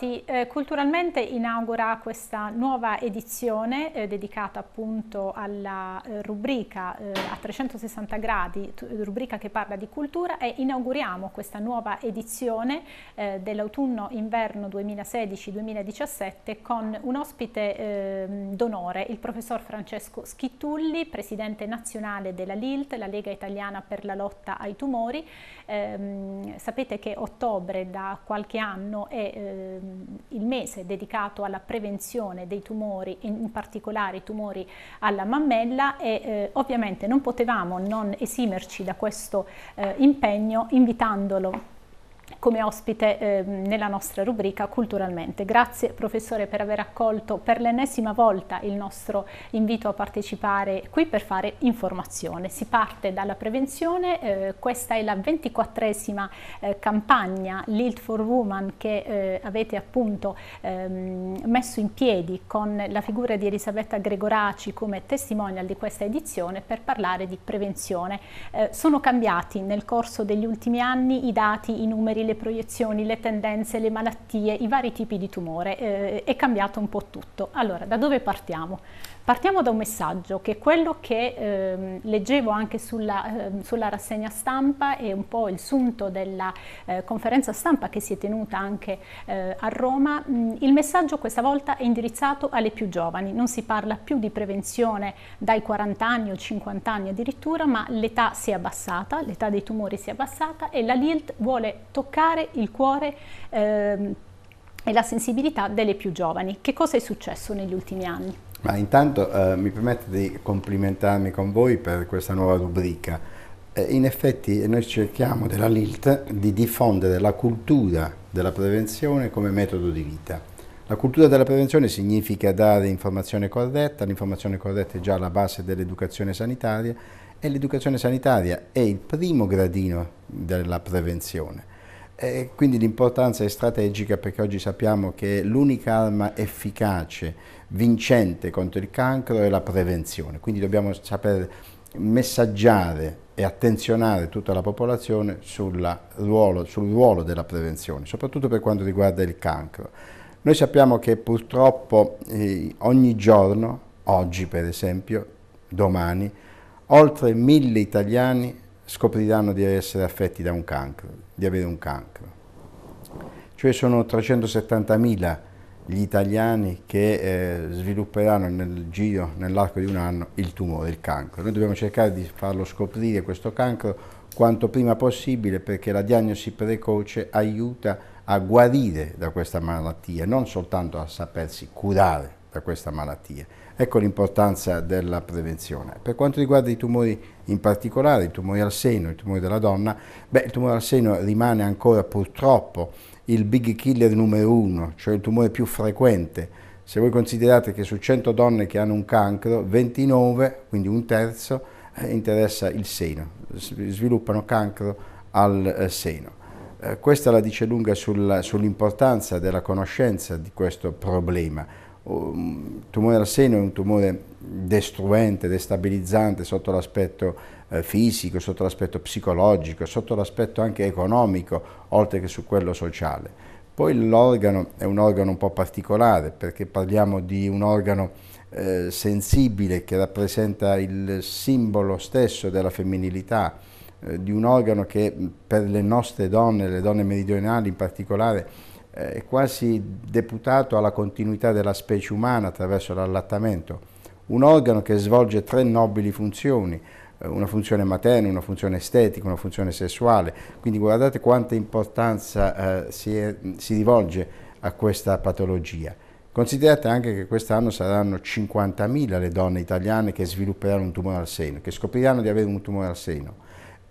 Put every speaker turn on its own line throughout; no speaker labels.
Infatti eh, Culturalmente inaugura questa nuova edizione eh, dedicata appunto alla eh, rubrica eh, a 360 gradi, rubrica che parla di cultura e inauguriamo questa nuova edizione eh, dell'autunno-inverno 2016-2017 con un ospite ehm, d'onore, il professor Francesco Schittulli, presidente nazionale della LILT, la Lega Italiana per la lotta ai tumori. Ehm, sapete che ottobre da qualche anno è ehm, il mese dedicato alla prevenzione dei tumori, in particolare i tumori alla mammella e eh, ovviamente non potevamo non esimerci da questo eh, impegno invitandolo come ospite eh, nella nostra rubrica Culturalmente. Grazie professore per aver accolto per l'ennesima volta il nostro invito a partecipare qui per fare informazione. Si parte dalla prevenzione, eh, questa è la ventiquattresima eh, campagna Lilt for Woman che eh, avete appunto ehm, messo in piedi con la figura di Elisabetta Gregoraci come testimonial di questa edizione per parlare di prevenzione. Eh, sono cambiati nel corso degli ultimi anni i dati, i numeri cantieri, le proiezioni, le tendenze, le malattie, i vari tipi di tumore, eh, è cambiato un po' tutto. Allora, da dove partiamo? Partiamo da un messaggio che è quello che ehm, leggevo anche sulla, ehm, sulla, rassegna stampa e un po' il sunto della eh, conferenza stampa che si è tenuta anche eh, a Roma. Mm, il messaggio questa volta è indirizzato alle più giovani, non si parla più di prevenzione dai 40 anni o 50 anni addirittura, ma l'età si è abbassata, l'età dei tumori si è abbassata e la LILT vuole toccare il cuore ehm, e la sensibilità delle più giovani. Che cosa è successo negli ultimi anni?
Ma intanto eh, mi permette di complimentarmi con voi per questa nuova rubrica. Eh, in effetti noi cerchiamo della LILT di diffondere la cultura della prevenzione come metodo di vita. La cultura della prevenzione significa dare informazione corretta, l'informazione corretta è già la base dell'educazione sanitaria e l'educazione sanitaria è il primo gradino della prevenzione. E eh, quindi l'importanza è strategica perché oggi sappiamo che l'unica arma efficace, vincente contro il cancro è la prevenzione, quindi dobbiamo saper messaggiare e attenzionare tutta la popolazione ruolo, sul ruolo della prevenzione, soprattutto per quanto riguarda il cancro. Noi sappiamo che purtroppo eh, ogni giorno, oggi per esempio, domani, oltre mille italiani scopriranno di essere affetti da un cancro, di avere un cancro. Cioè sono 370.000 gli italiani che eh, svilupperanno nel giro, nell'arco di un anno, il tumore, il cancro. Noi dobbiamo cercare di farlo scoprire questo cancro quanto prima possibile perché la diagnosi precoce aiuta a guarire da questa malattia, non soltanto a sapersi curare da questa malattia. Ecco l'importanza della prevenzione. Per quanto riguarda i tumori in particolare, i tumori al seno, il tumore della donna, beh, il tumore al seno rimane ancora purtroppo il big killer numero uno, cioè il tumore più frequente. Se voi considerate che su 100 donne che hanno un cancro, 29, quindi un terzo, eh, interessa il seno, sviluppano cancro al eh, seno. Eh, questa la dice lunga sull'importanza della conoscenza di questo problema il mm, tumore al seno è un tumore destruente, destabilizzante sotto l'aspetto eh, fisico, sotto l'aspetto psicologico, sotto l'aspetto anche economico, oltre che su quello sociale. Poi l'organo è un organo un po' particolare perché parliamo di un organo eh, sensibile che rappresenta il simbolo stesso della femminilità, eh, di un organo che mm, per le nostre donne, le donne meridionali in particolare, eh, è quasi deputato alla continuità della specie umana attraverso l'allattamento, un organo che svolge tre nobili funzioni, eh, una funzione materna, una funzione estetica, una funzione sessuale, quindi guardate quanta importanza eh, si, è, si rivolge a questa patologia. Considerate anche che quest'anno saranno 50.000 le donne italiane che svilupperanno un tumore al seno, che scopriranno di avere un tumore al seno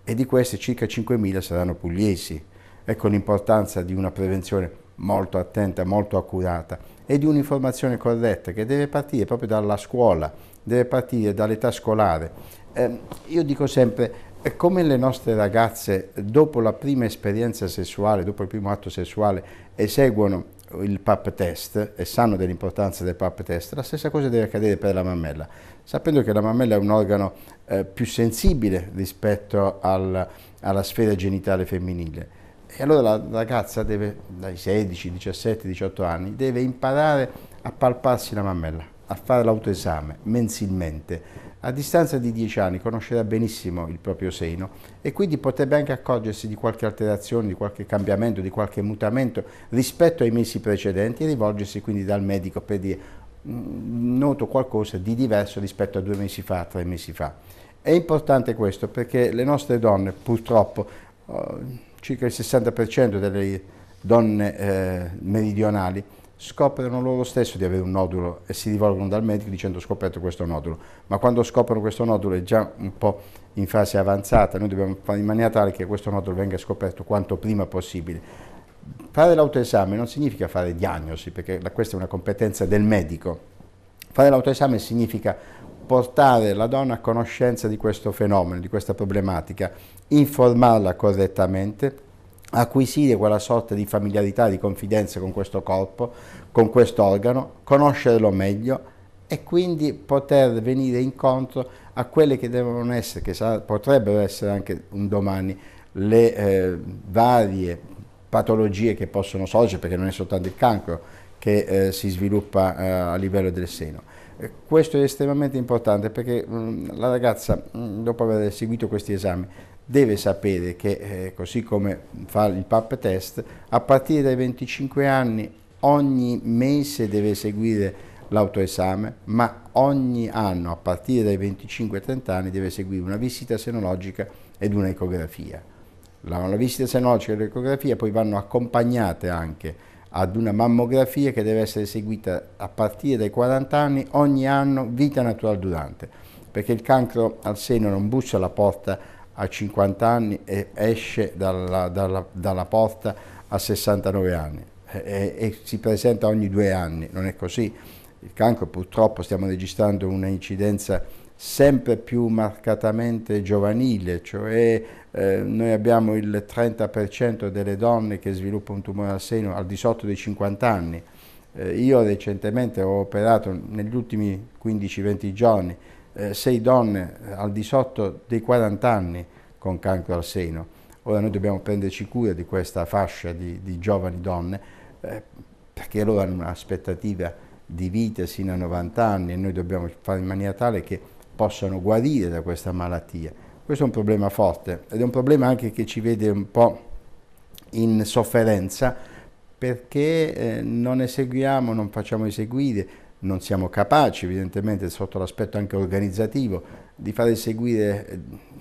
e di queste circa 5.000 saranno pugliesi. Ecco l'importanza di una prevenzione molto attenta, molto accurata e di un'informazione corretta che deve partire proprio dalla scuola, deve partire dall'età scolare. Eh, io dico sempre, eh, come le nostre ragazze dopo la prima esperienza sessuale, dopo il primo atto sessuale, eseguono il pap test e sanno dell'importanza del pap test, la stessa cosa deve accadere per la mammella, sapendo che la mammella è un organo eh, più sensibile rispetto al, alla sfera genitale femminile e allora la ragazza deve, dai 16, 17, 18 anni, deve imparare a palparsi la mammella, a fare l'autoesame mensilmente. A distanza di 10 anni conoscerà benissimo il proprio seno e quindi potrebbe anche accorgersi di qualche alterazione, di qualche cambiamento, di qualche mutamento rispetto ai mesi precedenti e rivolgersi quindi dal medico per dire mm, noto qualcosa di diverso rispetto a due mesi fa, tre mesi fa. È importante questo perché le nostre donne purtroppo oh, circa il 60% delle donne eh, meridionali scoprono loro stesso di avere un nodulo e si rivolgono dal medico dicendo ho scoperto questo nodulo, ma quando scoprono questo nodulo è già un po' in fase avanzata, noi dobbiamo fare in maniera tale che questo nodulo venga scoperto quanto prima possibile. Fare l'autoesame non significa fare diagnosi, perché questa è una competenza del medico. Fare l'autoesame significa portare la donna a conoscenza di questo fenomeno, di questa problematica, informarla correttamente, acquisire quella sorta di familiarità, di confidenza con questo corpo, con questo organo, conoscerlo meglio e quindi poter venire incontro a quelle che devono essere, che potrebbero essere anche un domani, le eh, varie patologie che possono sorgere, perché non è soltanto il cancro che eh, si sviluppa eh, a livello del seno. Eh, questo è estremamente importante perché mh, mm, la ragazza, mh, mm, dopo aver seguito questi esami, deve sapere che, eh, così come fa il PAP test, a partire dai 25 anni ogni mese deve seguire l'autoesame, ma ogni anno, a partire dai 25-30 anni, deve seguire una visita senologica ed un'ecografia. La, la visita senologica e l'ecografia poi vanno accompagnate anche ad una mammografia che deve essere eseguita a partire dai 40 anni ogni anno vita naturale durante, perché il cancro al seno non bussa alla porta a 50 anni e esce dalla, dalla, dalla porta a 69 anni e, e, si presenta ogni due anni, non è così. Il cancro purtroppo stiamo registrando una incidenza sempre più marcatamente giovanile, cioè eh, noi abbiamo il 30% delle donne che sviluppano un tumore al seno al di sotto dei 50 anni. Eh, io recentemente ho operato negli ultimi 15-20 giorni eh, sei donne eh, al di sotto dei 40 anni con cancro al seno. Ora noi dobbiamo prenderci cura di questa fascia di, di giovani donne eh, perché loro hanno un'aspettativa di vita sino a 90 anni e noi dobbiamo fare in maniera tale che possano guarire da questa malattia. Questo è un problema forte ed è un problema anche che ci vede un po' in sofferenza perché eh, non eseguiamo, non facciamo eseguire, non siamo capaci evidentemente sotto l'aspetto anche organizzativo di fare eseguire eh,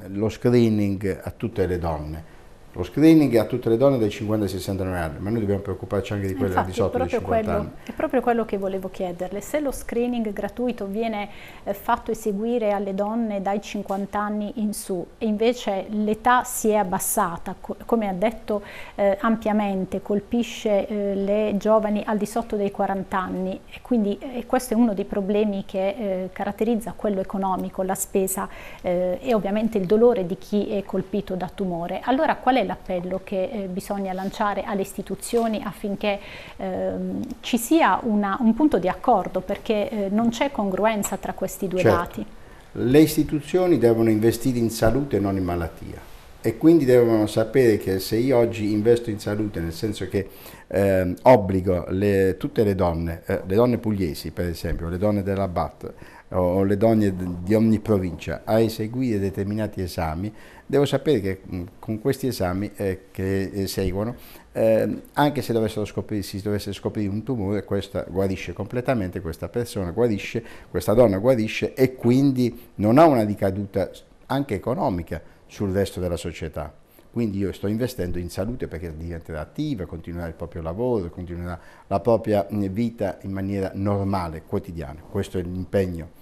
lo screening a tutte le donne lo screening a tutte le donne dai 50 ai 69 anni, ma noi dobbiamo preoccuparci anche di quelle Infatti, di sotto dei 50 quello, anni.
È proprio quello che volevo chiederle, se lo screening gratuito viene eh, fatto eseguire alle donne dai 50 anni in su e invece l'età si è abbassata, co come ha detto eh, ampiamente, colpisce eh, le giovani al di sotto dei 40 anni e quindi e eh, questo è uno dei problemi che eh, caratterizza quello economico, la spesa eh, e ovviamente il dolore di chi è colpito da tumore. Allora qual è l'appello che eh, bisogna lanciare alle istituzioni affinché ehm, ci sia una, un punto di accordo perché eh, non c'è congruenza tra questi due certo. dati.
Le istituzioni devono investire in salute e non in malattia e quindi devono sapere che se io oggi investo in salute, nel senso che eh, obbligo le, tutte le donne, eh, le donne pugliesi per esempio, le donne della BAT, o le donne di ogni provincia a eseguire determinati esami, devo sapere che con questi esami eh, che seguono, eh, anche se dovessero scoprire, si dovesse scoprire un tumore, questa guarisce completamente, questa persona guarisce, questa donna guarisce e quindi non ha una ricaduta anche economica sul resto della società. Quindi io sto investendo in salute perché diventerà attiva, continuerà il proprio lavoro, continuerà la propria vita in maniera normale, quotidiana. Questo è l'impegno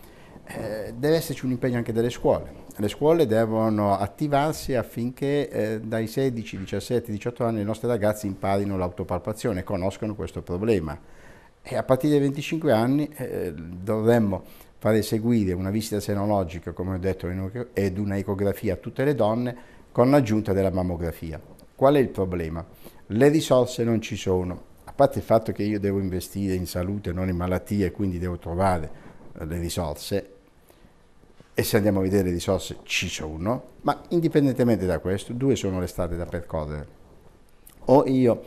eh, deve esserci un impegno anche delle scuole. Le scuole devono attivarsi affinché eh, dai 16, 17, 18 anni i nostri ragazzi imparino l'autopalpazione, conoscono questo problema. E a partire dai 25 anni eh, dovremmo fare seguire una visita senologica, come ho detto, ed una ecografia a tutte le donne con l'aggiunta della mammografia. Qual è il problema? Le risorse non ci sono, a parte il fatto che io devo investire in salute, non in malattie, quindi devo trovare eh, le risorse, e se andiamo a vedere le risorse ci sono, ma indipendentemente da questo, due sono le strade da percorrere. O io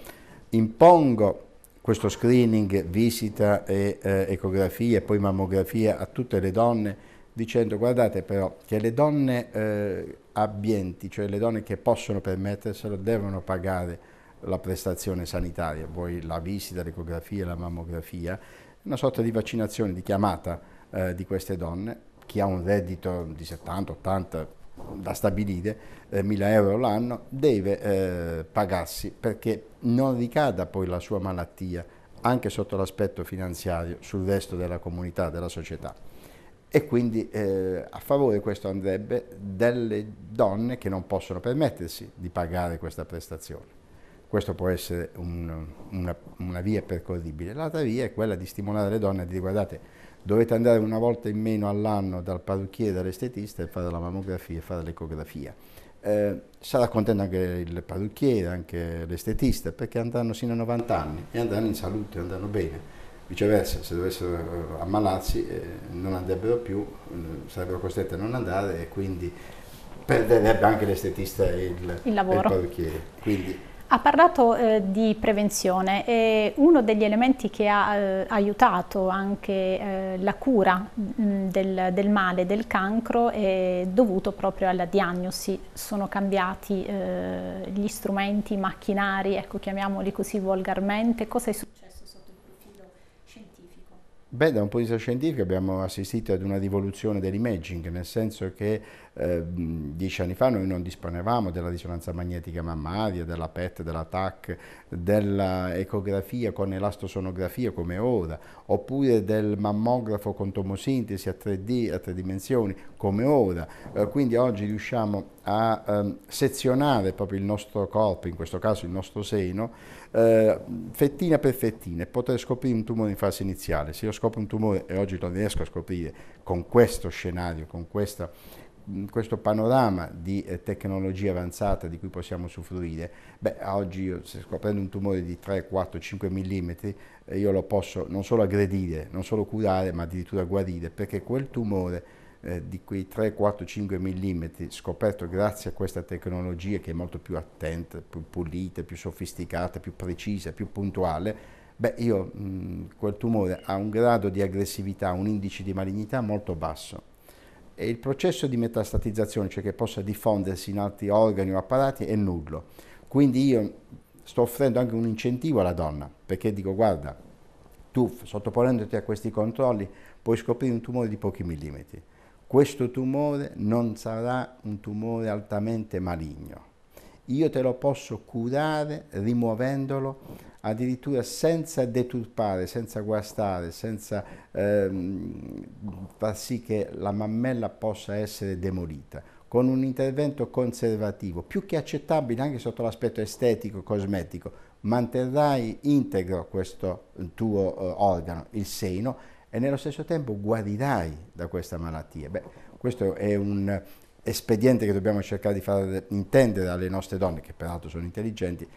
impongo questo screening, visita e eh, ecografia e poi mammografia a tutte le donne dicendo guardate però che le donne eh, abbienti, cioè le donne che possono permetterselo, devono pagare la prestazione sanitaria, voi la visita, l'ecografia, la mammografia, una sorta di vaccinazione, di chiamata eh, di queste donne chi ha un reddito di 70, 80, da stabilire, eh, 1000 euro l'anno, deve eh, pagarsi perché non ricada poi la sua malattia anche sotto l'aspetto finanziario sul resto della comunità, della società. E quindi eh, a favore questo andrebbe delle donne che non possono permettersi di pagare questa prestazione. Questo può essere un, una, una via percorribile. L'altra via è quella di stimolare le donne a dire guardate, dovete andare una volta in meno all'anno dal parrucchiere, dall'estetista e fare la mammografia e fare l'ecografia. Eh, sarà contento anche il parrucchiere, anche l'estetista, perché andranno sino a 90 anni e andranno in salute, andranno bene. Viceversa, se dovessero ammalarsi eh, non andrebbero più, eh, sarebbero costretti a non andare e quindi perderebbe anche l'estetista e il, il, il parrucchiere. Quindi
ha parlato eh, di prevenzione e uno degli elementi che ha eh, aiutato anche eh, la cura mh, mm, del, del, male, del cancro, è dovuto proprio alla diagnosi. Sono cambiati eh, gli strumenti, i macchinari, ecco, chiamiamoli così volgarmente. Cosa è successo sotto il profilo
scientifico? Beh, da un punto di vista scientifico abbiamo assistito ad una rivoluzione dell'imaging, nel senso che Ehm, dieci anni fa noi non disponevamo della risonanza magnetica mammaria, della PET, della TAC, dell'ecografia con elastosonografia come ora, oppure del mammografo con tomosintesi a 3D, a tre dimensioni come ora. Eh, quindi oggi riusciamo a ehm, sezionare proprio il nostro corpo, in questo caso il nostro seno, eh, fettina per fettina e poter scoprire un tumore in fase iniziale. Se io scopro un tumore e oggi lo riesco a scoprire con questo scenario, con questa questo panorama di eh, tecnologia avanzata di cui possiamo usufruire, beh, oggi io, se scoprendo un tumore di 3, 4, 5 mm, eh, io lo posso non solo aggredire, non solo curare, ma addirittura guarire, perché quel tumore eh, di quei 3, 4, 5 mm scoperto grazie a questa tecnologia che è molto più attenta, più pulita, più sofisticata, più precisa, più puntuale, beh, io mh, quel tumore ha un grado di aggressività, un indice di malignità molto basso il processo di metastatizzazione, cioè che possa diffondersi in altri organi o apparati, è nullo. Quindi io sto offrendo anche un incentivo alla donna, perché dico guarda, tu sottoponendoti a questi controlli puoi scoprire un tumore di pochi millimetri. Questo tumore non sarà un tumore altamente maligno. Io te lo posso curare rimuovendolo addirittura senza deturpare, senza guastare, senza ehm, far sì che la mammella possa essere demolita, con un intervento conservativo, più che accettabile anche sotto l'aspetto estetico, cosmetico, manterrai integro questo eh, tuo eh, organo, il seno, e nello stesso tempo guarirai da questa malattia. Beh, questo è un espediente che dobbiamo cercare di far intendere alle nostre donne, che peraltro sono intelligenti,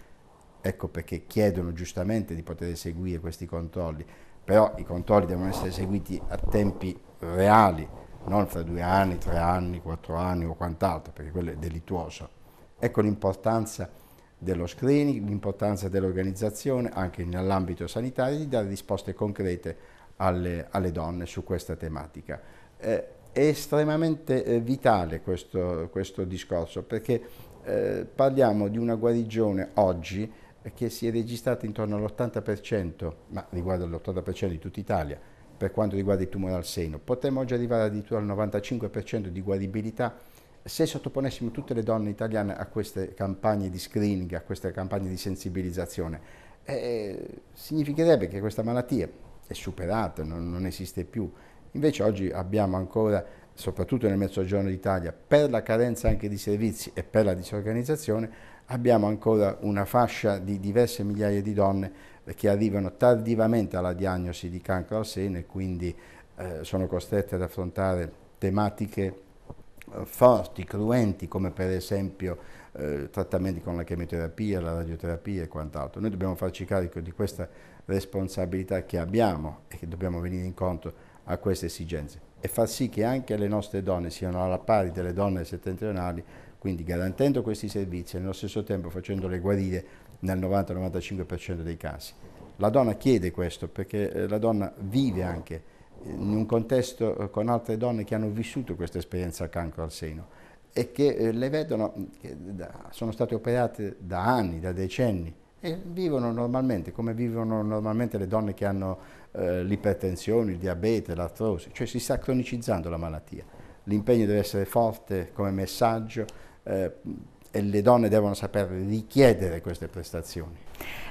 ecco perché chiedono giustamente di poter eseguire questi controlli, però i controlli devono essere eseguiti a tempi reali, non fra due anni, tre anni, quattro anni o quant'altro, perché quello è delittuoso. Ecco l'importanza dello screening, l'importanza dell'organizzazione anche nell'ambito sanitario di dare risposte concrete alle, alle donne su questa tematica. Eh, è estremamente eh, vitale questo, questo, discorso perché eh, parliamo di una guarigione oggi che si è registrata intorno all'80%, ma riguarda l'80% di tutta Italia, per quanto riguarda il tumore al seno, potremmo oggi arrivare addirittura al 95% di guaribilità se sottoponessimo tutte le donne italiane a queste campagne di screening, a queste campagne di sensibilizzazione. Eh, significherebbe che questa malattia è superata, non, non esiste più. Invece oggi abbiamo ancora, soprattutto nel mezzogiorno d'Italia, per la carenza anche di servizi e per la disorganizzazione, abbiamo ancora una fascia di diverse migliaia di donne che arrivano tardivamente alla diagnosi di cancro al seno e quindi eh, sono costrette ad affrontare tematiche eh, forti, cruenti, come per esempio eh, trattamenti con la chemioterapia, la radioterapia e quant'altro. Noi dobbiamo farci carico di questa responsabilità che abbiamo e che dobbiamo venire incontro a queste esigenze e far sì che anche le nostre donne siano alla pari delle donne settentrionali quindi garantendo questi servizi e nello stesso tempo facendole guarire nel 90-95% dei casi. La donna chiede questo perché eh, la donna vive anche eh, in un contesto eh, con altre donne che hanno vissuto questa esperienza cancro al seno e che le vedono, mm, che sono state operate da anni, da decenni e vivono normalmente come vivono normalmente le donne che hanno eh, l'ipertensione, il diabete, l'artrosi, cioè si sta cronicizzando la malattia. L'impegno deve essere forte come messaggio, eh, e le donne devono saper richiedere queste prestazioni.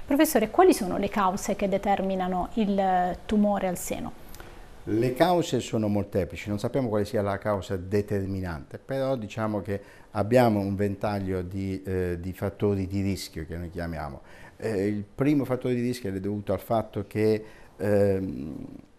Professore, quali sono le cause che determinano il tumore al seno?
Le cause sono molteplici, non sappiamo quale sia la causa determinante, però diciamo che abbiamo un ventaglio di, eh, di fattori di rischio che noi chiamiamo. Eh, il primo fattore di rischio è dovuto al fatto che eh,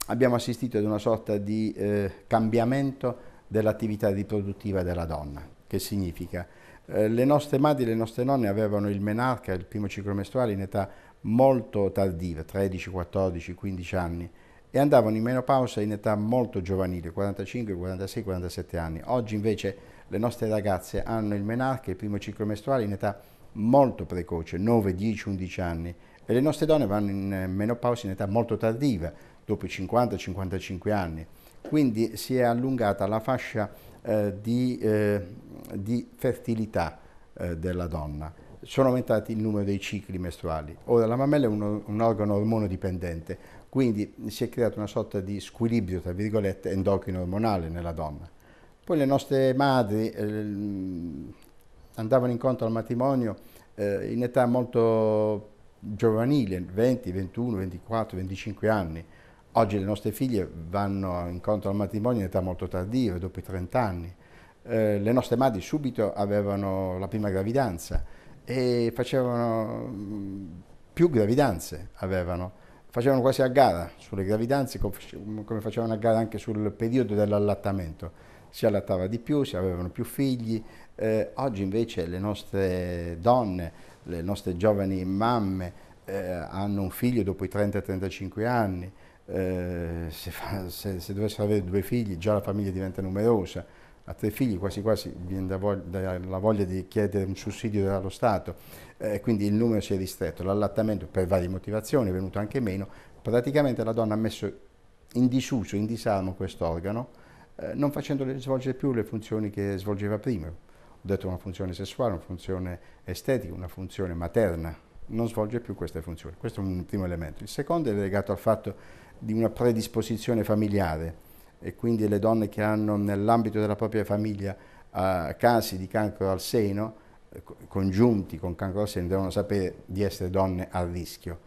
abbiamo assistito ad una sorta di eh, cambiamento dell'attività riproduttiva della donna che significa? Eh, le nostre madri e le nostre nonne avevano il menarca, il primo ciclo mestruale, in età molto tardiva, 13, 14, 15 anni, e andavano in menopausa in età molto giovanile, 45, 46, 47 anni. Oggi invece le nostre ragazze hanno il menarche, il primo ciclo mestruale, in età molto precoce, 9, 10, 11 anni, e le nostre donne vanno in eh, menopausa in età molto tardiva, dopo i 50, 55 anni. Quindi si è allungata la fascia eh, di, eh, di, fertilità eh, della donna. Sono aumentati il numero dei cicli mestruali. Ora la mammella è un, un organo ormonodipendente, quindi si è creato una sorta di squilibrio, tra virgolette, endocrino ormonale nella donna. Poi le nostre madri ehm, andavano incontro al matrimonio in età molto giovanile, 20, 21, 24, 25 anni, Oggi le nostre figlie vanno incontro al matrimonio in età molto tardiva, dopo i 30 anni. Eh, le nostre madri subito avevano la prima gravidanza e facevano mm, più gravidanze, avevano. facevano quasi a gara sulle gravidanze come facevano a gara anche sul periodo dell'allattamento. Si allattava di più, si avevano più figli. Eh, oggi invece le nostre donne, le nostre giovani mamme eh, hanno un figlio dopo i 30-35 anni eh, se, fa, se, se, dovessero avere due figli già la famiglia diventa numerosa, a tre figli quasi quasi viene da voglia, da, la voglia di chiedere un sussidio dallo Stato, eh, quindi il numero si è ristretto, l'allattamento per varie motivazioni è venuto anche meno, praticamente la donna ha messo in disuso, in disarmo quest'organo, eh, non facendole svolgere più le funzioni che svolgeva prima. Ho detto una funzione sessuale, una funzione estetica, una funzione materna, non svolge più queste funzioni. Questo è un primo elemento. Il secondo è legato al fatto di una predisposizione familiare e quindi le donne che hanno nell'ambito della propria famiglia eh, casi di cancro al seno, eh, congiunti con cancro al seno, devono sapere di essere donne a rischio.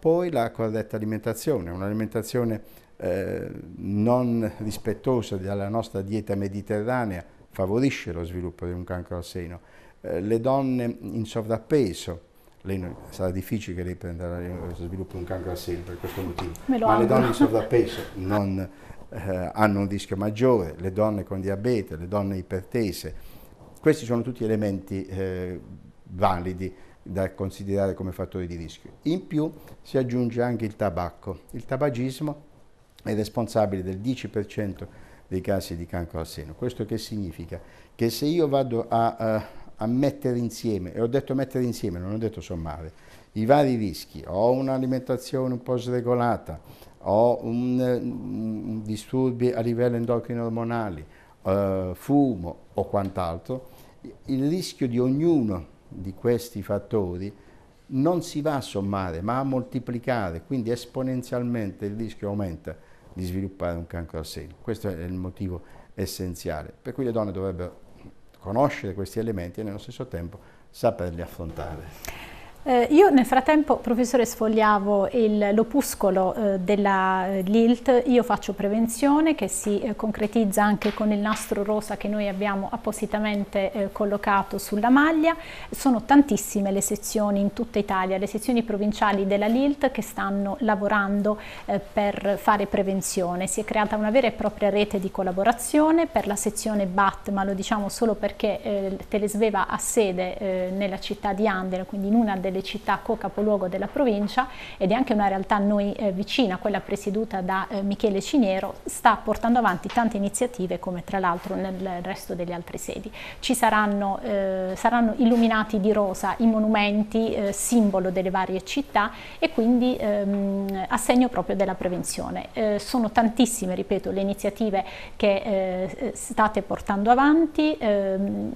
Poi la corretta alimentazione, un'alimentazione eh, non rispettosa della nostra dieta mediterranea favorisce lo sviluppo di un cancro al seno. Eh, le donne in sovrappeso, non, sarà difficile che lei prenda la questo sviluppo un cancro al seno per questo motivo. Ma le donne in sovrappeso non, eh, hanno un rischio maggiore, le donne con diabete, le donne ipertese. Questi sono tutti elementi eh, validi da considerare come fattori di rischio. In più si aggiunge anche il tabacco. Il tabagismo è responsabile del 10% dei casi di cancro al seno. Questo che significa? Che se io vado a, a eh, a mettere insieme, e ho detto mettere insieme, non ho detto sommare, i vari rischi, ho un'alimentazione un po' sregolata, ho un, un disturbi a livello endocrino ormonale, eh, fumo o quant'altro, il rischio di ognuno di questi fattori non si va a sommare ma a moltiplicare, quindi esponenzialmente il rischio aumenta di sviluppare un cancro al seno. Questo è il motivo essenziale, per cui le donne dovrebbero conoscere questi elementi e nello stesso tempo saperli affrontare.
Eh, io nel frattempo, professore, sfogliavo il, l'opuscolo eh, della eh, LILT, io faccio prevenzione che si eh, concretizza anche con il nastro rosa che noi abbiamo appositamente eh, collocato sulla maglia. Sono tantissime le sezioni in tutta Italia, le sezioni provinciali della LILT che stanno lavorando per fare prevenzione. Si è creata una vera e propria rete di collaborazione per la sezione BAT, ma lo diciamo solo perché Telesveva ha sede nella città di Andela, quindi in una delle delle città co-capoluogo della provincia ed è anche una realtà a noi eh, vicina, quella presieduta da eh, Michele Ciniero, sta portando avanti tante iniziative come tra l'altro nel resto delle altre sedi. Ci saranno, eh, saranno illuminati di rosa i monumenti eh, simbolo delle varie città e quindi ehm, a segno proprio della prevenzione. Eh, sono tantissime, ripeto, le iniziative che eh, state portando avanti. Ehm,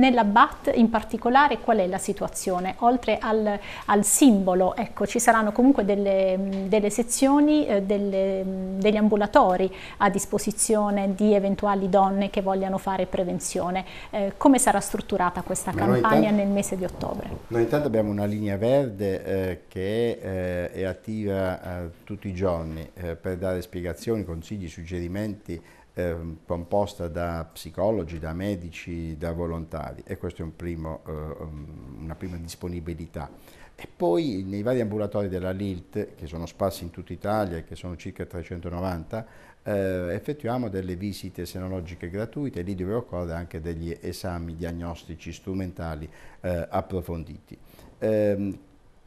nella BAT in particolare qual è la situazione? Oltre alla al, al simbolo, ecco, ci saranno comunque delle, mm, delle sezioni, eh, delle, mm, degli ambulatori a disposizione di eventuali donne che vogliano fare prevenzione. Eh, come sarà strutturata questa Ma campagna intanto, nel mese di ottobre?
Noi intanto abbiamo una linea verde eh, che eh, è attiva eh, tutti i giorni eh, per dare spiegazioni, consigli, suggerimenti eh, composta da psicologi, da medici, da volontari e questa è un primo, eh, um, una prima disponibilità. E poi nei vari ambulatori della LILT, che sono sparsi in tutta Italia e che sono circa 390, eh, effettuiamo delle visite senologiche gratuite, lì dove occorre anche degli esami diagnostici strumentali eh, approfonditi ehm,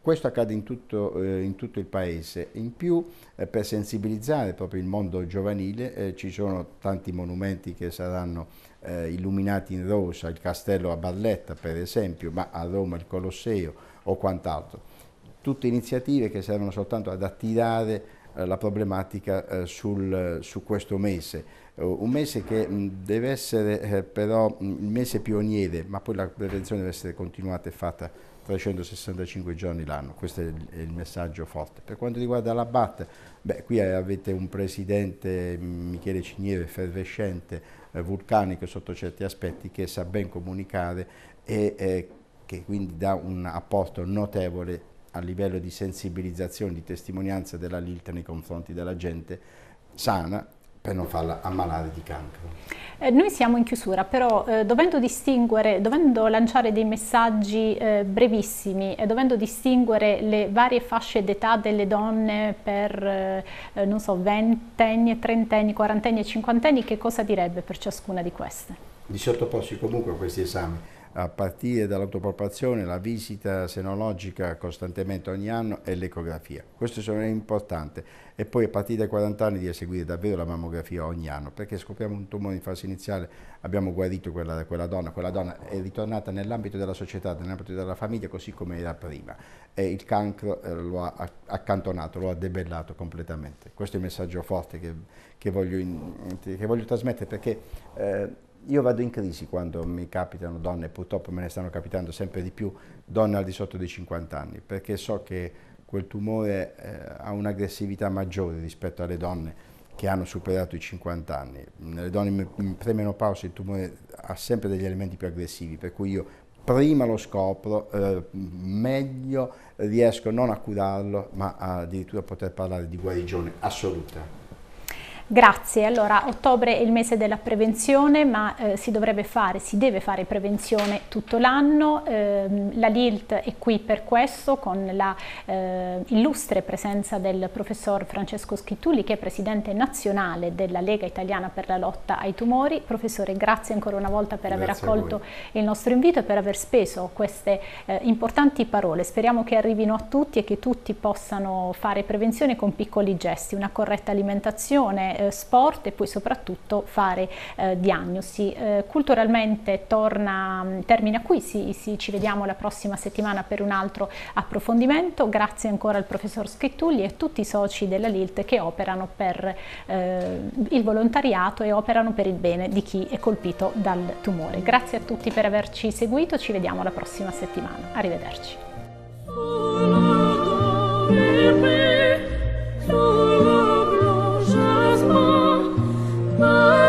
questo accade in tutto, eh, in tutto il paese. In più, eh, per sensibilizzare proprio il mondo giovanile, eh, ci sono tanti monumenti che saranno eh, illuminati in rosa, il castello a Barletta per esempio, ma a Roma il Colosseo o quant'altro. Tutte iniziative che servono soltanto ad attirare eh, la problematica eh, sul, su questo mese. Un mese che deve essere però il mese pioniere, ma poi la prevenzione deve essere continuata e fatta 365 giorni l'anno, questo è il, messaggio forte. Per quanto riguarda la BAT, beh, qui avete un presidente Michele Ciniere effervescente, eh, vulcanico sotto certi aspetti, che sa ben comunicare e eh, che quindi dà un apporto notevole a livello di sensibilizzazione, di testimonianza della LILT nei confronti della gente sana per non farla ammalare di cancro.
Eh, noi siamo in chiusura, però eh, dovendo distinguere, dovendo lanciare dei messaggi eh, brevissimi e eh, dovendo distinguere le varie fasce d'età delle donne per, eh, non so, ventenni, trentenni, quarantenni e cinquantenni, che cosa direbbe per ciascuna di queste?
Di sottoporsi comunque a questi esami a partire dall'autopalpazione, la visita senologica costantemente ogni anno e l'ecografia. Questo è importante. E poi a partire dai 40 anni di eseguire davvero la mammografia ogni anno, perché scopriamo un tumore in fase iniziale, abbiamo guarito quella, quella donna, quella donna è ritornata nell'ambito della società, nell'ambito della famiglia, così come era prima. E il cancro eh, lo ha accantonato, lo ha debellato completamente. Questo è il messaggio forte che, che, voglio, in, che voglio, trasmettere, perché... Eh, io vado in crisi quando mi capitano donne, purtroppo me ne stanno capitando sempre di più, donne al di sotto dei 50 anni, perché so che quel tumore eh, ha un'aggressività maggiore rispetto alle donne che hanno superato i 50 anni. Nelle donne in premenopausa il tumore ha sempre degli elementi più aggressivi, per cui io prima lo scopro, eh, meglio riesco non a curarlo, ma addirittura a poter parlare di guarigione assoluta.
Grazie, allora ottobre è il mese della prevenzione ma eh, si dovrebbe fare, si deve fare prevenzione tutto l'anno, eh, la LILT è qui per questo con la eh, illustre presenza del professor Francesco Schittulli che è presidente nazionale della Lega Italiana per la lotta ai tumori. Professore grazie ancora una volta per grazie aver accolto il nostro invito e per aver speso queste eh, importanti parole, speriamo che arrivino a tutti e che tutti possano fare prevenzione con piccoli gesti, una corretta alimentazione, eh, sport e poi soprattutto fare eh, diagnosi. Eh, culturalmente torna, mm, termina qui, sì, sì, ci vediamo la prossima settimana per un altro approfondimento. Grazie ancora al professor Scrittulli e a tutti i soci della LILT che operano per eh, il volontariato e operano per il bene di chi è colpito dal tumore. Grazie a tutti per averci seguito, ci vediamo la prossima settimana. Arrivederci. solo 啊。